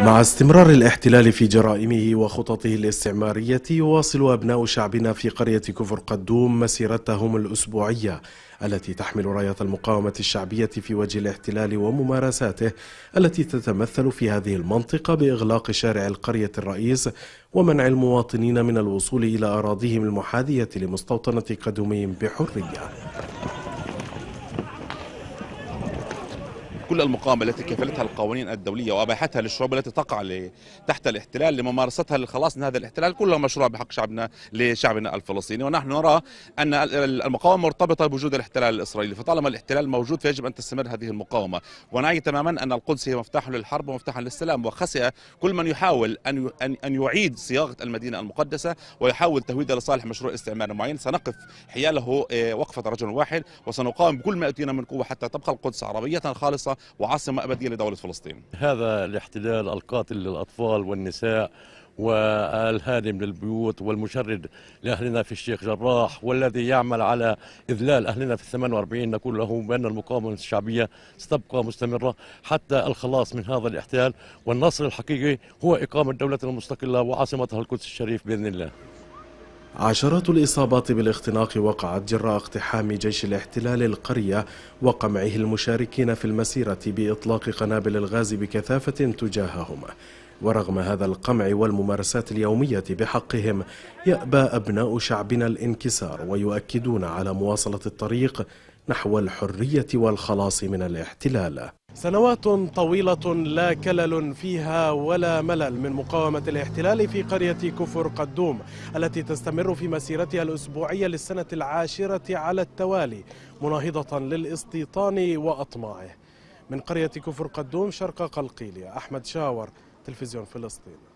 مع استمرار الاحتلال في جرائمه وخططه الاستعمارية يواصل أبناء شعبنا في قرية كفر قدوم مسيرتهم الأسبوعية التي تحمل راية المقاومة الشعبية في وجه الاحتلال وممارساته التي تتمثل في هذه المنطقة بإغلاق شارع القرية الرئيس ومنع المواطنين من الوصول إلى أراضيهم المحاذية لمستوطنة قدومهم بحرية كل المقاومة التي كفلتها القوانين الدولية وأباحتها للشعوب التي تقع تحت الاحتلال لممارستها للخلاص من هذا الاحتلال كلها مشروع بحق شعبنا لشعبنا الفلسطيني ونحن نرى أن المقاومة مرتبطة بوجود الاحتلال الإسرائيلي فطالما الاحتلال موجود فيجب أن تستمر هذه المقاومة ونعي تماما أن القدس هي مفتاح للحرب ومفتاح للسلام وخسئ كل من يحاول أن أن يعيد صياغة المدينة المقدسة ويحاول تهويدها لصالح مشروع استعمار معين سنقف حياله آه، وقفة رجل واحد وسنقاوم بكل ما يأتينا من قوة حتى تبقى القدس عربية خالصة وعاصمة أبدية لدولة فلسطين هذا الاحتلال القاتل للأطفال والنساء والهادم للبيوت والمشرد لاهلنا في الشيخ جراح والذي يعمل على اذلال اهلنا في 48 نقول له بان المقاومه الشعبيه ستبقى مستمره حتى الخلاص من هذا الاحتلال والنصر الحقيقي هو اقامه دوله مستقله وعاصمتها القدس الشريف باذن الله عشرات الإصابات بالاختناق وقعت جراء اقتحام جيش الاحتلال القرية وقمعه المشاركين في المسيرة بإطلاق قنابل الغاز بكثافة تجاههم ورغم هذا القمع والممارسات اليومية بحقهم يأبى أبناء شعبنا الانكسار ويؤكدون على مواصلة الطريق نحو الحرية والخلاص من الاحتلال سنوات طويلة لا كلل فيها ولا ملل من مقاومة الاحتلال في قرية كفر قدوم التي تستمر في مسيرتها الأسبوعية للسنة العاشرة على التوالي مناهضة للاستيطان وأطماعه من قرية كفر قدوم شرق قلقيلية أحمد شاور تلفزيون فلسطين